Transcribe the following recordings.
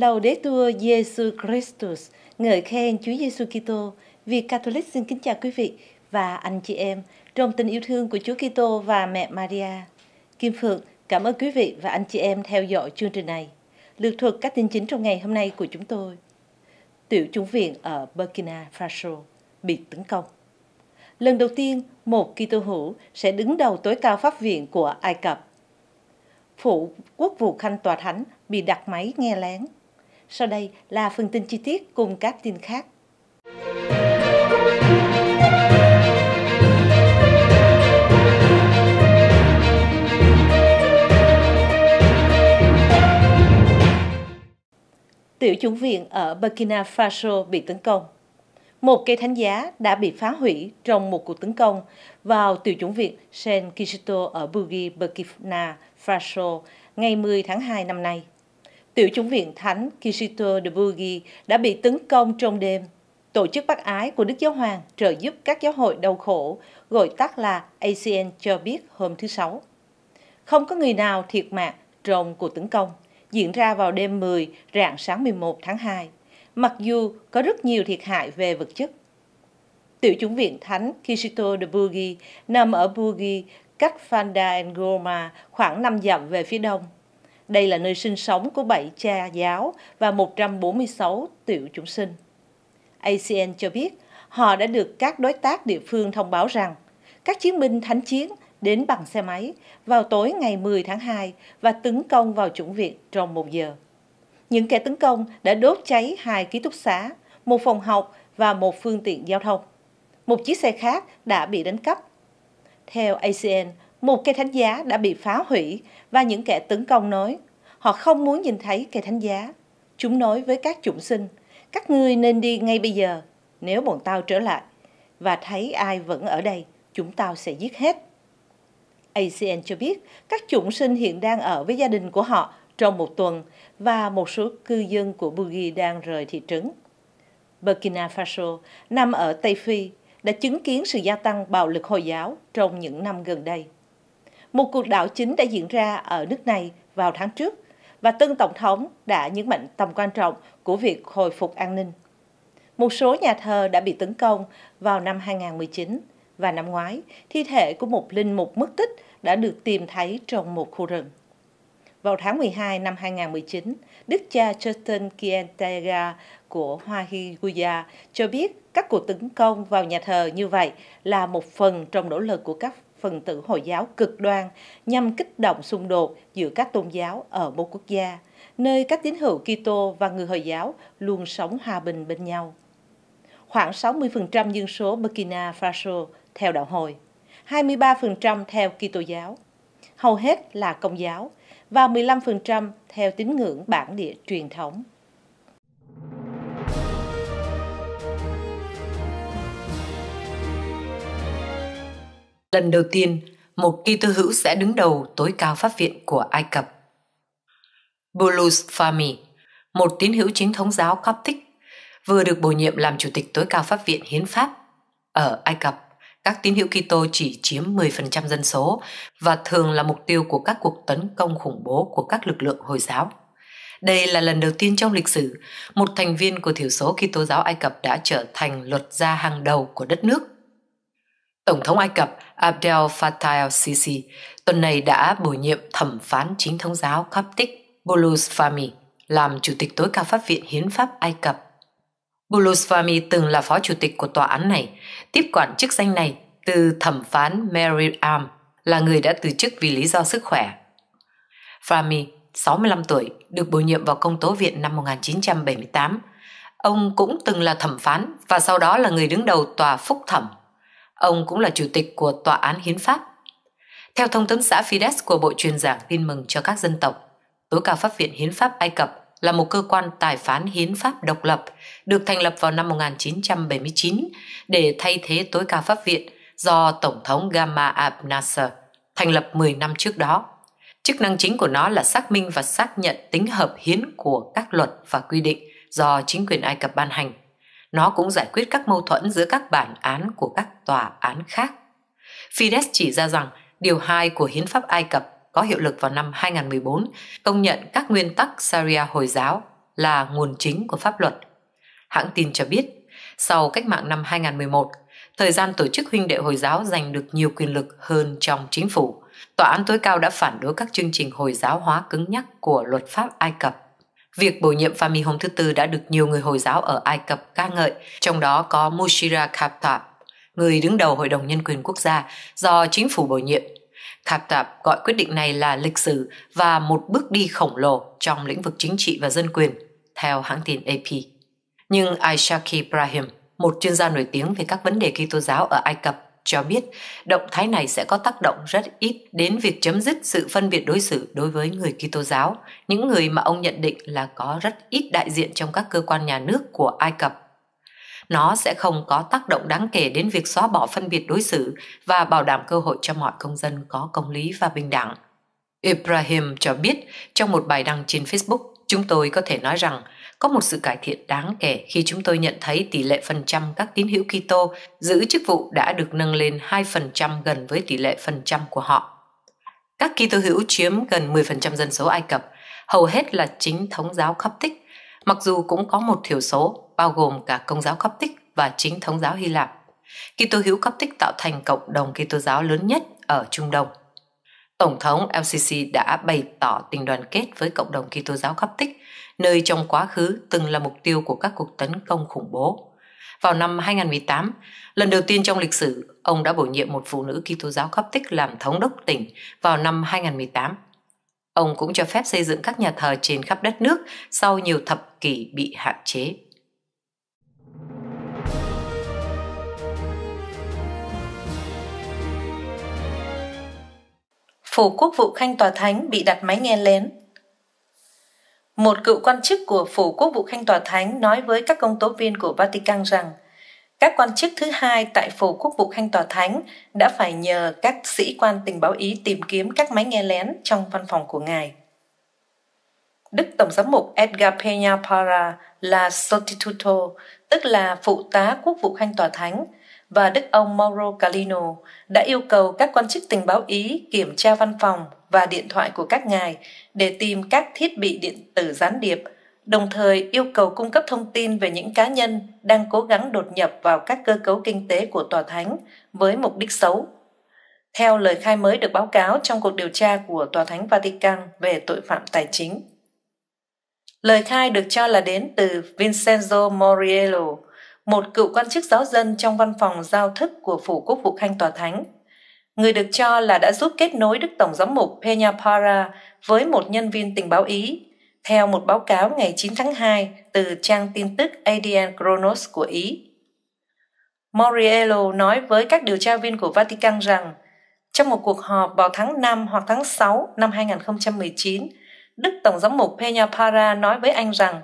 Laudetur Jesu Christus, ngợi khen Chúa Giêsu Kitô. Việt Catholic xin kính chào quý vị và anh chị em trong tình yêu thương của Chúa Kitô và mẹ Maria. Kim Phượng cảm ơn quý vị và anh chị em theo dõi chương trình này. Lược thuật các tin chính trong ngày hôm nay của chúng tôi. Tiểu chủng viện ở Burkina Faso bị tấn công. Lần đầu tiên, một Kitô hữu sẽ đứng đầu tối cao pháp viện của Ai Cập. Phụ quốc vụ khanh tòa thánh bị đặt máy nghe lén sau đây là phần tin chi tiết cùng các tin khác. Tiểu chủng viện ở Burkina Faso bị tấn công. Một cây thánh giá đã bị phá hủy trong một cuộc tấn công vào tiểu chủng viện Sen Kishito ở Bugi, Burkina Faso ngày 10 tháng 2 năm nay tiểu chúng viện thánh Kishito de Bugi đã bị tấn công trong đêm. Tổ chức bác ái của Đức Giáo Hoàng trợ giúp các giáo hội đau khổ, gọi tắt là ACN cho biết hôm thứ Sáu. Không có người nào thiệt mạng trong cuộc tấn công, diễn ra vào đêm 10, rạng sáng 11 tháng 2, mặc dù có rất nhiều thiệt hại về vật chất. Tiểu chúng viện thánh Kishito de Bugi nằm ở Bugi, cách Fanda Ngoma khoảng 5 dặm về phía đông, đây là nơi sinh sống của bảy cha giáo và 146 tiểu chúng sinh. ACN cho biết họ đã được các đối tác địa phương thông báo rằng các chiến binh thánh chiến đến bằng xe máy vào tối ngày 10 tháng 2 và tấn công vào chủng viện trong một giờ. Những kẻ tấn công đã đốt cháy hai ký túc xá, một phòng học và một phương tiện giao thông. Một chiếc xe khác đã bị đánh cắp. Theo ACN, một cây thánh giá đã bị phá hủy và những kẻ tấn công nói, họ không muốn nhìn thấy cây thánh giá. Chúng nói với các chủng sinh, các ngươi nên đi ngay bây giờ, nếu bọn tao trở lại và thấy ai vẫn ở đây, chúng tao sẽ giết hết. ACN cho biết các chủng sinh hiện đang ở với gia đình của họ trong một tuần và một số cư dân của Bugi đang rời thị trấn. Burkina Faso nằm ở Tây Phi đã chứng kiến sự gia tăng bạo lực Hồi giáo trong những năm gần đây. Một cuộc đảo chính đã diễn ra ở nước này vào tháng trước và tân Tổng thống đã nhấn mạnh tầm quan trọng của việc hồi phục an ninh. Một số nhà thờ đã bị tấn công vào năm 2019 và năm ngoái, thi thể của một linh mục mất tích đã được tìm thấy trong một khu rừng. Vào tháng 12 năm 2019, đức cha Justin Kientega của Hoa Higuya cho biết các cuộc tấn công vào nhà thờ như vậy là một phần trong nỗ lực của các phần tử Hồi giáo cực đoan nhằm kích động xung đột giữa các tôn giáo ở một quốc gia, nơi các tín hữu Kitô và người Hồi giáo luôn sống hòa bình bên nhau. Khoảng 60% dân số Burkina Faso theo đạo Hồi, 23% theo Kitô giáo, hầu hết là Công giáo và 15% theo tín ngưỡng bản địa truyền thống. Lần đầu tiên, một kỳ tư hữu sẽ đứng đầu tối cao pháp viện của Ai Cập. Bulus Fahmy, một tín hữu chính thống giáo Coptic, vừa được bổ nhiệm làm chủ tịch tối cao pháp viện hiến pháp. Ở Ai Cập, các tín hữu Kitô chỉ chiếm 10% dân số và thường là mục tiêu của các cuộc tấn công khủng bố của các lực lượng Hồi giáo. Đây là lần đầu tiên trong lịch sử, một thành viên của thiểu số Kitô giáo Ai Cập đã trở thành luật gia hàng đầu của đất nước – Tổng thống Ai Cập Abdel Fattah el-Sisi tuần này đã bổ nhiệm thẩm phán chính thống giáo Coptic Boulous Fahmy làm chủ tịch tối cao pháp viện hiến pháp Ai Cập. Boulous Fahmy từng là phó chủ tịch của tòa án này, tiếp quản chức danh này từ thẩm phán Mary Arm là người đã từ chức vì lý do sức khỏe. Fami, 65 tuổi, được bổ nhiệm vào công tố viện năm 1978. Ông cũng từng là thẩm phán và sau đó là người đứng đầu tòa phúc thẩm Ông cũng là chủ tịch của Tòa án Hiến pháp. Theo thông tấn xã Fides của Bộ truyền giảng tin mừng cho các dân tộc, tối cao pháp viện Hiến pháp Ai Cập là một cơ quan tài phán hiến pháp độc lập được thành lập vào năm 1979 để thay thế tối cao pháp viện do Tổng thống Gamal Abdel Nasser thành lập 10 năm trước đó. Chức năng chính của nó là xác minh và xác nhận tính hợp hiến của các luật và quy định do chính quyền Ai Cập ban hành. Nó cũng giải quyết các mâu thuẫn giữa các bản án của các tòa án khác. Fides chỉ ra rằng điều 2 của Hiến pháp Ai Cập có hiệu lực vào năm 2014 công nhận các nguyên tắc Sharia Hồi giáo là nguồn chính của pháp luật. Hãng tin cho biết, sau cách mạng năm 2011, thời gian tổ chức huynh đệ Hồi giáo giành được nhiều quyền lực hơn trong chính phủ. Tòa án tối cao đã phản đối các chương trình Hồi giáo hóa cứng nhắc của luật pháp Ai Cập Việc bổ nhiệm Fami hôm thứ Tư đã được nhiều người Hồi giáo ở Ai Cập ca ngợi, trong đó có Mushira Khattab, người đứng đầu Hội đồng Nhân quyền Quốc gia do chính phủ bổ nhiệm. Khattab gọi quyết định này là lịch sử và một bước đi khổng lồ trong lĩnh vực chính trị và dân quyền, theo hãng tin AP. Nhưng Aishaki Ibrahim, một chuyên gia nổi tiếng về các vấn đề Kitô giáo ở Ai Cập, cho biết động thái này sẽ có tác động rất ít đến việc chấm dứt sự phân biệt đối xử đối với người Kitô giáo, những người mà ông nhận định là có rất ít đại diện trong các cơ quan nhà nước của Ai Cập. Nó sẽ không có tác động đáng kể đến việc xóa bỏ phân biệt đối xử và bảo đảm cơ hội cho mọi công dân có công lý và bình đẳng. Ibrahim cho biết trong một bài đăng trên Facebook, Chúng tôi có thể nói rằng có một sự cải thiện đáng kể khi chúng tôi nhận thấy tỷ lệ phần trăm các tín hữu Kitô giữ chức vụ đã được nâng lên 2% gần với tỷ lệ phần trăm của họ. Các Kitô hữu chiếm gần 10% dân số Ai Cập, hầu hết là chính thống giáo Coptic, mặc dù cũng có một thiểu số bao gồm cả công giáo Coptic và chính thống giáo Hy Lạp. Kitô hữu Coptic tạo thành cộng đồng Kitô giáo lớn nhất ở Trung Đông. Tổng thống LCC đã bày tỏ tình đoàn kết với cộng đồng Kitô giáo khắp tích, nơi trong quá khứ từng là mục tiêu của các cuộc tấn công khủng bố. Vào năm 2018, lần đầu tiên trong lịch sử, ông đã bổ nhiệm một phụ nữ Kitô giáo khắp tích làm thống đốc tỉnh vào năm 2018. Ông cũng cho phép xây dựng các nhà thờ trên khắp đất nước sau nhiều thập kỷ bị hạn chế. phủ quốc vụ khanh tòa thánh bị đặt máy nghe lén. Một cựu quan chức của phủ quốc vụ khanh tòa thánh nói với các công tố viên của Vatican rằng các quan chức thứ hai tại phủ quốc vụ khanh tòa thánh đã phải nhờ các sĩ quan tình báo Ý tìm kiếm các máy nghe lén trong văn phòng của ngài. Đức Tổng giám mục Edgar Peña Para là Sostituto, tức là phụ tá quốc vụ khanh tòa thánh, và Đức ông Mauro Calino đã yêu cầu các quan chức tình báo Ý kiểm tra văn phòng và điện thoại của các ngài để tìm các thiết bị điện tử gián điệp, đồng thời yêu cầu cung cấp thông tin về những cá nhân đang cố gắng đột nhập vào các cơ cấu kinh tế của tòa thánh với mục đích xấu. Theo lời khai mới được báo cáo trong cuộc điều tra của Tòa Thánh Vatican về tội phạm tài chính. Lời khai được cho là đến từ Vincenzo Moriello, một cựu quan chức giáo dân trong văn phòng giao thức của phủ quốc vụ khanh tòa thánh người được cho là đã giúp kết nối đức tổng giám mục Peña Para với một nhân viên tình báo Ý, theo một báo cáo ngày 9 tháng 2 từ trang tin tức ADN Kronos của Ý. Moriello nói với các điều tra viên của Vatican rằng trong một cuộc họp vào tháng 5 hoặc tháng 6 năm 2019, Đức Tổng giám mục Peña Para nói với anh rằng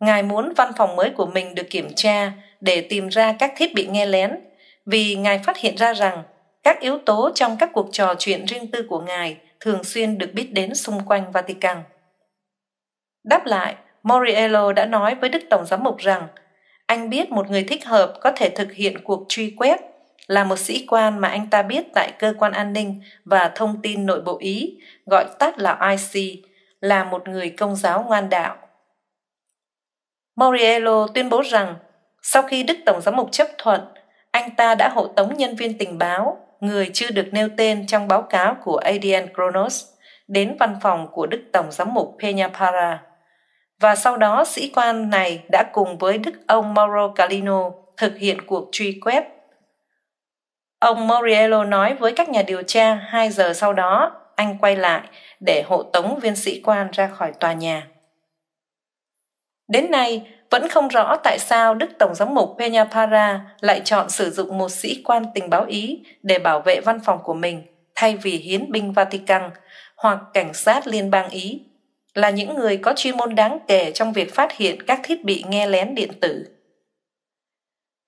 Ngài muốn văn phòng mới của mình được kiểm tra để tìm ra các thiết bị nghe lén vì ngài phát hiện ra rằng các yếu tố trong các cuộc trò chuyện riêng tư của ngài thường xuyên được biết đến xung quanh vatican đáp lại moriello đã nói với đức tổng giám mục rằng anh biết một người thích hợp có thể thực hiện cuộc truy quét là một sĩ quan mà anh ta biết tại cơ quan an ninh và thông tin nội bộ ý gọi tắt là ic là một người công giáo ngoan đạo moriello tuyên bố rằng sau khi Đức Tổng giám mục chấp thuận, anh ta đã hộ tống nhân viên tình báo, người chưa được nêu tên trong báo cáo của ADN Kronos, đến văn phòng của Đức Tổng giám mục Pena para Và sau đó sĩ quan này đã cùng với Đức ông Mauro Calino thực hiện cuộc truy quét. Ông Moriello nói với các nhà điều tra hai giờ sau đó, anh quay lại để hộ tống viên sĩ quan ra khỏi tòa nhà. Đến nay, vẫn không rõ tại sao Đức Tổng giám mục Peñapara lại chọn sử dụng một sĩ quan tình báo Ý để bảo vệ văn phòng của mình thay vì hiến binh Vatican hoặc cảnh sát liên bang Ý, là những người có chuyên môn đáng kể trong việc phát hiện các thiết bị nghe lén điện tử.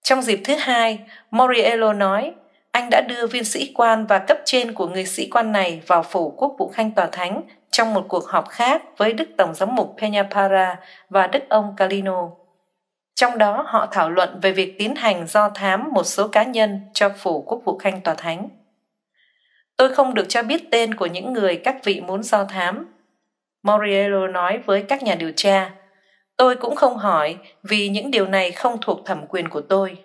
Trong dịp thứ hai, Moriello nói anh đã đưa viên sĩ quan và cấp trên của người sĩ quan này vào phủ quốc vụ khanh tòa thánh trong một cuộc họp khác với đức tổng giám mục Peñapara và đức ông Calino. Trong đó họ thảo luận về việc tiến hành do thám một số cá nhân cho phủ quốc vụ khanh tòa thánh. Tôi không được cho biết tên của những người các vị muốn do thám. Moriello nói với các nhà điều tra, tôi cũng không hỏi vì những điều này không thuộc thẩm quyền của tôi.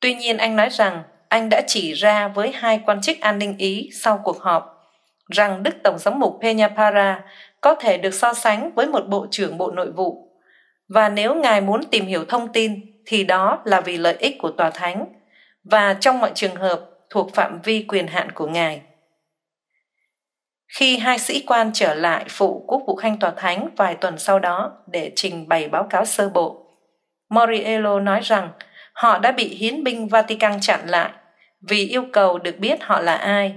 Tuy nhiên anh nói rằng anh đã chỉ ra với hai quan chức an ninh ý sau cuộc họp rằng đức tổng giám mục para có thể được so sánh với một bộ trưởng bộ nội vụ và nếu ngài muốn tìm hiểu thông tin thì đó là vì lợi ích của tòa thánh và trong mọi trường hợp thuộc phạm vi quyền hạn của ngài khi hai sĩ quan trở lại phụ quốc vụ khanh tòa thánh vài tuần sau đó để trình bày báo cáo sơ bộ moriello nói rằng họ đã bị hiến binh vatican chặn lại vì yêu cầu được biết họ là ai.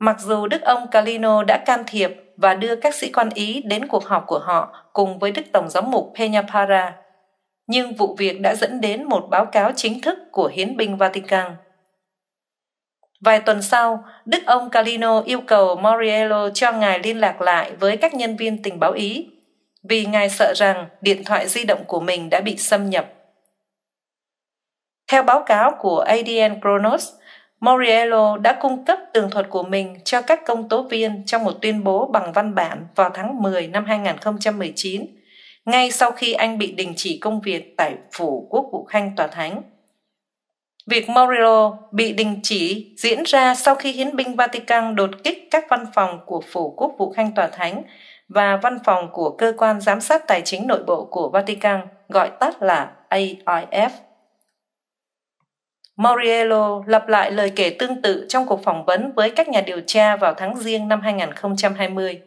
Mặc dù Đức ông Calino đã can thiệp và đưa các sĩ quan Ý đến cuộc họp của họ cùng với Đức Tổng giám mục para, nhưng vụ việc đã dẫn đến một báo cáo chính thức của hiến binh Vatican. Vài tuần sau, Đức ông Calino yêu cầu Moriello cho ngài liên lạc lại với các nhân viên tình báo Ý, vì ngài sợ rằng điện thoại di động của mình đã bị xâm nhập. Theo báo cáo của ADN Kronos, Moriello đã cung cấp tường thuật của mình cho các công tố viên trong một tuyên bố bằng văn bản vào tháng 10 năm 2019, ngay sau khi anh bị đình chỉ công việc tại phủ quốc vụ khanh tòa thánh. Việc Moriello bị đình chỉ diễn ra sau khi hiến binh Vatican đột kích các văn phòng của phủ quốc vụ khanh tòa thánh và văn phòng của cơ quan giám sát tài chính nội bộ của Vatican, gọi tắt là AIF. Mariello lặp lại lời kể tương tự trong cuộc phỏng vấn với các nhà điều tra vào tháng Giêng năm 2020.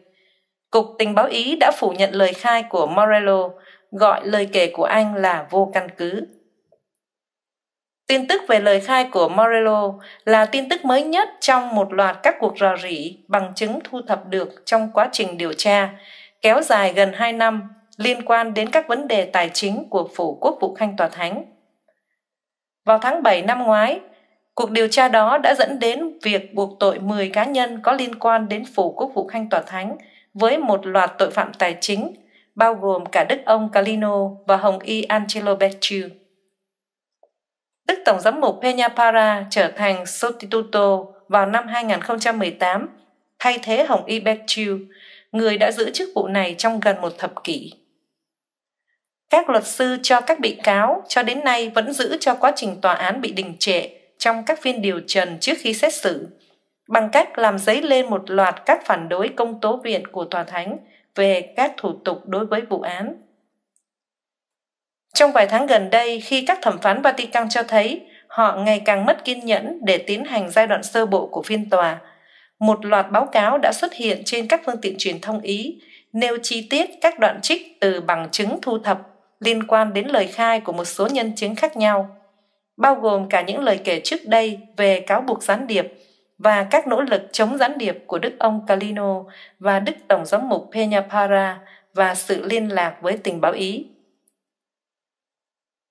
Cục tình báo Ý đã phủ nhận lời khai của Morello, gọi lời kể của anh là vô căn cứ. Tin tức về lời khai của Morello là tin tức mới nhất trong một loạt các cuộc rò rỉ bằng chứng thu thập được trong quá trình điều tra, kéo dài gần 2 năm liên quan đến các vấn đề tài chính của Phủ Quốc vụ Khanh Tòa Thánh vào tháng 7 năm ngoái, cuộc điều tra đó đã dẫn đến việc buộc tội 10 cá nhân có liên quan đến phủ quốc vụ Khanh Tòa Thánh với một loạt tội phạm tài chính, bao gồm cả Đức ông Calino và Hồng Y Angelo Becciu. Đức Tổng giám mục Peña Para trở thành Substituto vào năm 2018, thay thế Hồng Y Becciu, người đã giữ chức vụ này trong gần một thập kỷ các luật sư cho các bị cáo cho đến nay vẫn giữ cho quá trình tòa án bị đình trệ trong các phiên điều trần trước khi xét xử bằng cách làm dấy lên một loạt các phản đối công tố viện của tòa thánh về các thủ tục đối với vụ án trong vài tháng gần đây khi các thẩm phán vatican cho thấy họ ngày càng mất kiên nhẫn để tiến hành giai đoạn sơ bộ của phiên tòa một loạt báo cáo đã xuất hiện trên các phương tiện truyền thông ý nêu chi tiết các đoạn trích từ bằng chứng thu thập liên quan đến lời khai của một số nhân chứng khác nhau bao gồm cả những lời kể trước đây về cáo buộc gián điệp và các nỗ lực chống gián điệp của đức ông Calino và đức tổng giám mục Peñapara và sự liên lạc với tình báo Ý.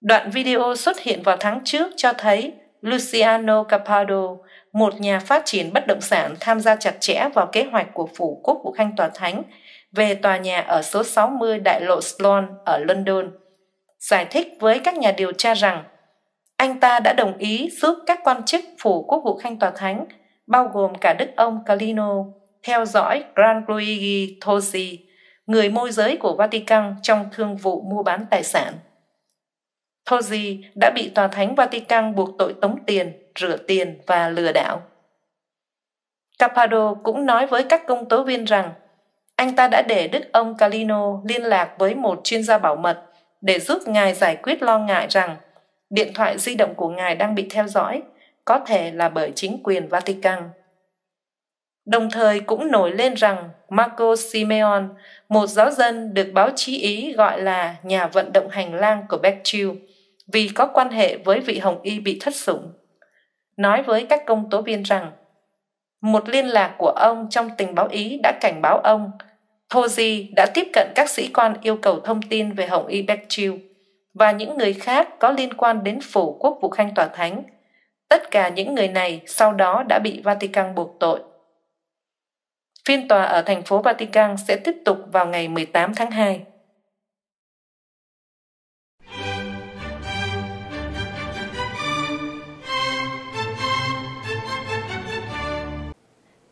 Đoạn video xuất hiện vào tháng trước cho thấy Luciano Capado, một nhà phát triển bất động sản tham gia chặt chẽ vào kế hoạch của phủ quốc vụ khanh tòa thánh về tòa nhà ở số 60 đại lộ Sloan ở London, giải thích với các nhà điều tra rằng anh ta đã đồng ý giúp các quan chức phủ quốc vụ khanh tòa thánh, bao gồm cả đức ông Calino, theo dõi Gianluigi Tosi, người môi giới của Vatican trong thương vụ mua bán tài sản. Tosi đã bị tòa thánh Vatican buộc tội tống tiền, rửa tiền và lừa đảo. Capado cũng nói với các công tố viên rằng anh ta đã để đức ông Calino liên lạc với một chuyên gia bảo mật để giúp ngài giải quyết lo ngại rằng điện thoại di động của ngài đang bị theo dõi, có thể là bởi chính quyền Vatican. Đồng thời cũng nổi lên rằng Marco Simeon, một giáo dân được báo chí Ý gọi là nhà vận động hành lang của Bechdel, vì có quan hệ với vị Hồng Y bị thất sủng. Nói với các công tố viên rằng một liên lạc của ông trong tình báo ý đã cảnh báo ông Thoji đã tiếp cận các sĩ quan yêu cầu thông tin về Hồng Y Bách Chiêu và những người khác có liên quan đến phủ quốc vụ khanh tòa thánh. Tất cả những người này sau đó đã bị Vatican buộc tội. Phiên tòa ở thành phố Vatican sẽ tiếp tục vào ngày 18 tháng 2.